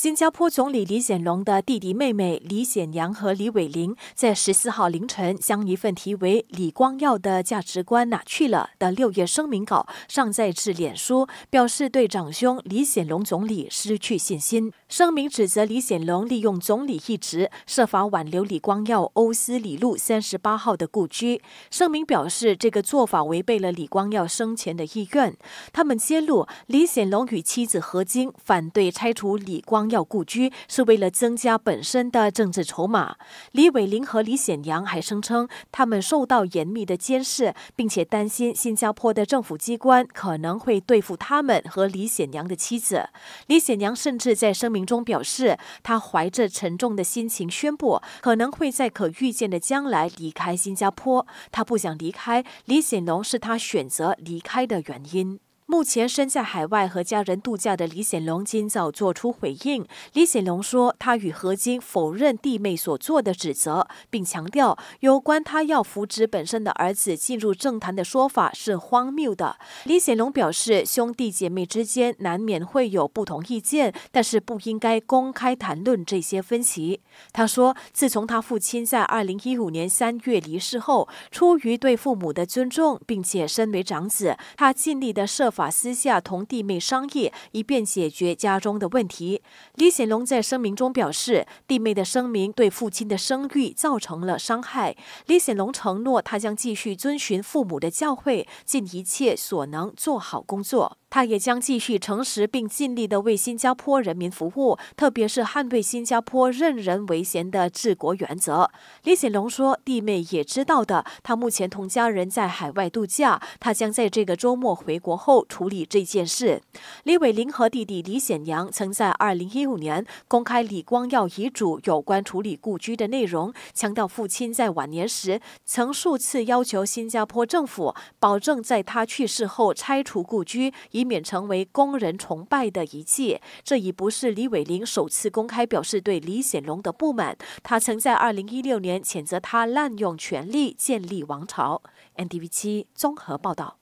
新加坡总理李显龙的弟弟妹妹李显阳和李伟玲在十四号凌晨将一份题为《李光耀的价值观哪去了》的六页声明稿上，在致脸书表示对长兄李显龙总理失去信心。声明指责李显龙利用总理一职，设法挽留李光耀欧斯里路三十八号的故居。声明表示，这个做法违背了李光耀生前的意愿。他们揭露李显龙与妻子何晶反对拆除李光。要故居是为了增加本身的政治筹码。李伟林和李显阳还声称，他们受到严密的监视，并且担心新加坡的政府机关可能会对付他们和李显阳的妻子。李显阳甚至在声明中表示，他怀着沉重的心情宣布，可能会在可预见的将来离开新加坡。他不想离开李显龙是他选择离开的原因。目前身在海外和家人度假的李显龙今早作出回应。李显龙说，他与何晶否认弟妹所做的指责，并强调有关他要扶植本身的儿子进入政坛的说法是荒谬的。李显龙表示，兄弟姐妹之间难免会有不同意见，但是不应该公开谈论这些分歧。他说，自从他父亲在二零一五年三月离世后，出于对父母的尊重，并且身为长子，他尽力的设。法私下同弟妹商议，以便解决家中的问题。李显龙在声明中表示，弟妹的声明对父亲的声誉造成了伤害。李显龙承诺，他将继续遵循父母的教诲，尽一切所能做好工作。他也将继续诚实并尽力地为新加坡人民服务，特别是捍卫新加坡任人唯贤的治国原则。李显龙说，弟妹也知道的。他目前同家人在海外度假，他将在这个周末回国后。处理这件事，李伟玲和弟弟李显阳曾在2015年公开李光耀遗嘱有关处理故居的内容，强调父亲在晚年时曾数次要求新加坡政府保证在他去世后拆除故居，以免成为工人崇拜的遗迹。这已不是李伟玲首次公开表示对李显龙的不满，他曾在2016年谴责他滥用权力建立王朝。NDV 七综合报道。